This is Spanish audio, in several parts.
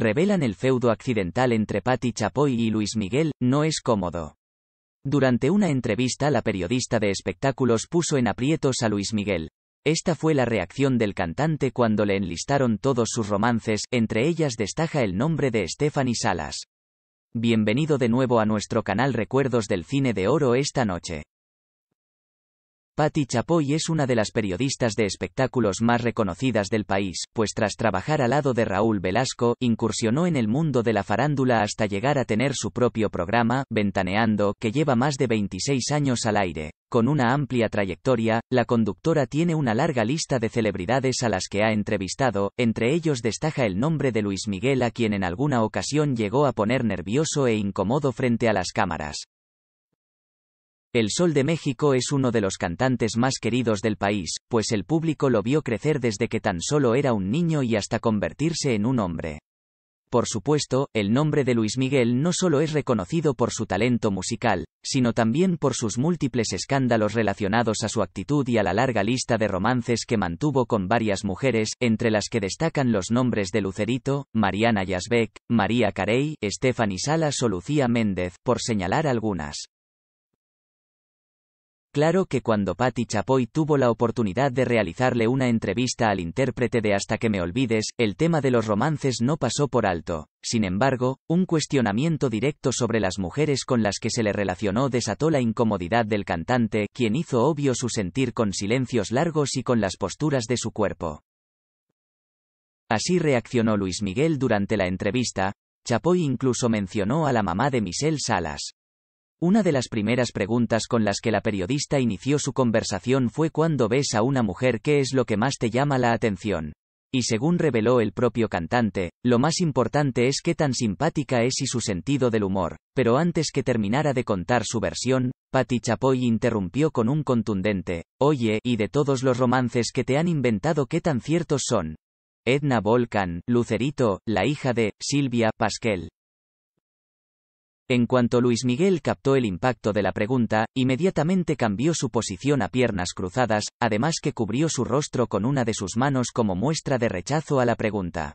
revelan el feudo accidental entre Patti Chapoy y Luis Miguel, no es cómodo. Durante una entrevista la periodista de espectáculos puso en aprietos a Luis Miguel. Esta fue la reacción del cantante cuando le enlistaron todos sus romances, entre ellas destaca el nombre de Stephanie Salas. Bienvenido de nuevo a nuestro canal Recuerdos del Cine de Oro esta noche. Patty Chapoy es una de las periodistas de espectáculos más reconocidas del país, pues tras trabajar al lado de Raúl Velasco, incursionó en el mundo de la farándula hasta llegar a tener su propio programa, Ventaneando, que lleva más de 26 años al aire. Con una amplia trayectoria, la conductora tiene una larga lista de celebridades a las que ha entrevistado, entre ellos destaca el nombre de Luis Miguel a quien en alguna ocasión llegó a poner nervioso e incómodo frente a las cámaras. El Sol de México es uno de los cantantes más queridos del país, pues el público lo vio crecer desde que tan solo era un niño y hasta convertirse en un hombre. Por supuesto, el nombre de Luis Miguel no solo es reconocido por su talento musical, sino también por sus múltiples escándalos relacionados a su actitud y a la larga lista de romances que mantuvo con varias mujeres, entre las que destacan los nombres de Lucerito, Mariana Yazbek, María Carey, Stephanie Salas o Lucía Méndez, por señalar algunas. Claro que cuando Patti Chapoy tuvo la oportunidad de realizarle una entrevista al intérprete de Hasta que me olvides, el tema de los romances no pasó por alto. Sin embargo, un cuestionamiento directo sobre las mujeres con las que se le relacionó desató la incomodidad del cantante, quien hizo obvio su sentir con silencios largos y con las posturas de su cuerpo. Así reaccionó Luis Miguel durante la entrevista, Chapoy incluso mencionó a la mamá de Michelle Salas. Una de las primeras preguntas con las que la periodista inició su conversación fue cuando ves a una mujer qué es lo que más te llama la atención. Y según reveló el propio cantante, lo más importante es qué tan simpática es y su sentido del humor. Pero antes que terminara de contar su versión, Patti Chapoy interrumpió con un contundente, oye, y de todos los romances que te han inventado qué tan ciertos son. Edna Volcan, Lucerito, la hija de, Silvia, Pasquel. En cuanto Luis Miguel captó el impacto de la pregunta, inmediatamente cambió su posición a piernas cruzadas, además que cubrió su rostro con una de sus manos como muestra de rechazo a la pregunta.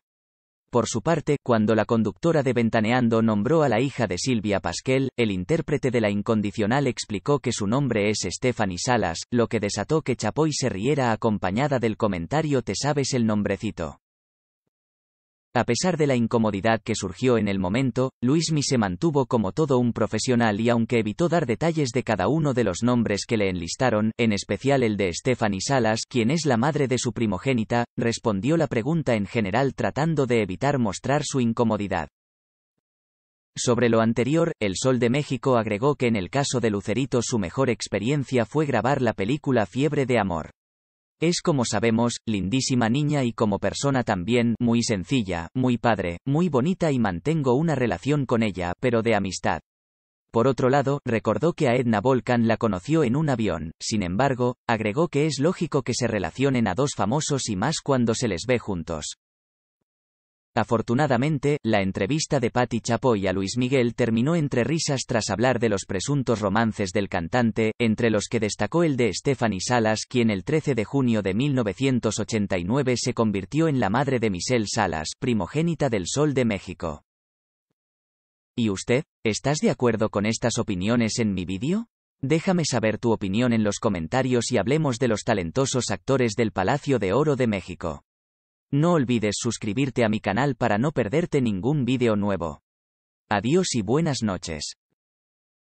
Por su parte, cuando la conductora de Ventaneando nombró a la hija de Silvia Pasquel, el intérprete de la incondicional explicó que su nombre es Stephanie Salas, lo que desató que Chapoy se riera acompañada del comentario Te sabes el nombrecito. A pesar de la incomodidad que surgió en el momento, Luismi se mantuvo como todo un profesional y aunque evitó dar detalles de cada uno de los nombres que le enlistaron, en especial el de Stephanie Salas, quien es la madre de su primogénita, respondió la pregunta en general tratando de evitar mostrar su incomodidad. Sobre lo anterior, El Sol de México agregó que en el caso de Lucerito su mejor experiencia fue grabar la película Fiebre de Amor. Es como sabemos, lindísima niña y como persona también, muy sencilla, muy padre, muy bonita y mantengo una relación con ella, pero de amistad. Por otro lado, recordó que a Edna Volkan la conoció en un avión, sin embargo, agregó que es lógico que se relacionen a dos famosos y más cuando se les ve juntos. Afortunadamente, la entrevista de Patti Chapoy a Luis Miguel terminó entre risas tras hablar de los presuntos romances del cantante, entre los que destacó el de Stephanie Salas, quien el 13 de junio de 1989 se convirtió en la madre de Michelle Salas, primogénita del Sol de México. ¿Y usted? ¿Estás de acuerdo con estas opiniones en mi vídeo? Déjame saber tu opinión en los comentarios y hablemos de los talentosos actores del Palacio de Oro de México. No olvides suscribirte a mi canal para no perderte ningún vídeo nuevo. Adiós y buenas noches.